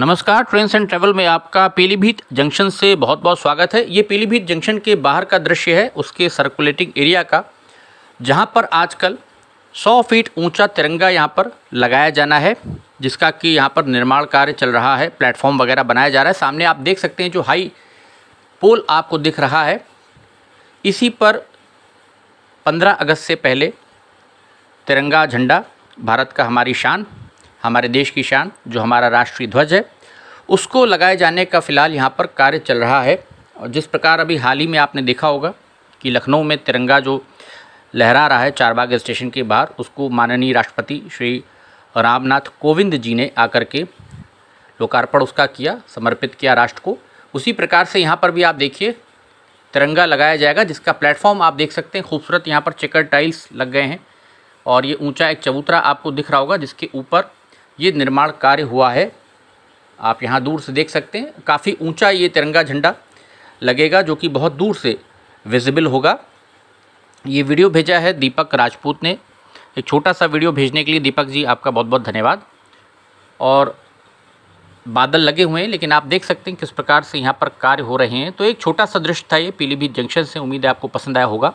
नमस्कार trains and travel में आपका पीलीभीत जंक्शन से बहुत बहुत स्वागत है ये पीलीभीत जंक्शन के बाहर का दृश्य है उसके सर्कुलेटिंग एरिया का जहाँ पर आजकल 100 फीट ऊंचा तिरंगा यहाँ पर लगाया जाना है जिसका कि यहाँ पर निर्माण कार्य चल रहा है प्लेटफॉर्म वगैरह बनाया जा रहा है सामने आप देख सकते हैं जो हाई पोल आपको दिख रहा है इसी पर पंद्रह अगस्त से पहले तिरंगा झंडा भारत का हमारी शान हमारे देश की शान जो हमारा राष्ट्रीय ध्वज है उसको लगाए जाने का फ़िलहाल यहाँ पर कार्य चल रहा है और जिस प्रकार अभी हाल ही में आपने देखा होगा कि लखनऊ में तिरंगा जो लहरा रहा है चारबाग स्टेशन के बाहर उसको माननीय राष्ट्रपति श्री रामनाथ कोविंद जी ने आकर के लोकार्पण उसका किया समर्पित किया राष्ट्र को उसी प्रकार से यहाँ पर भी आप देखिए तिरंगा लगाया जाएगा जिसका प्लेटफॉर्म आप देख सकते हैं खूबसूरत यहाँ पर चिकर टाइल्स लग गए हैं और ये ऊंचा एक चबूतरा आपको दिख रहा होगा जिसके ऊपर ये निर्माण कार्य हुआ है आप यहाँ दूर से देख सकते हैं काफ़ी ऊंचा ये तिरंगा झंडा लगेगा जो कि बहुत दूर से विजिबल होगा ये वीडियो भेजा है दीपक राजपूत ने एक छोटा सा वीडियो भेजने के लिए दीपक जी आपका बहुत बहुत धन्यवाद और बादल लगे हुए हैं लेकिन आप देख सकते हैं किस प्रकार से यहाँ पर कार्य हो रहे हैं तो एक छोटा सा दृश्य था ये पीलीभीत जंक्शन से उम्मीद है आपको पसंद आया होगा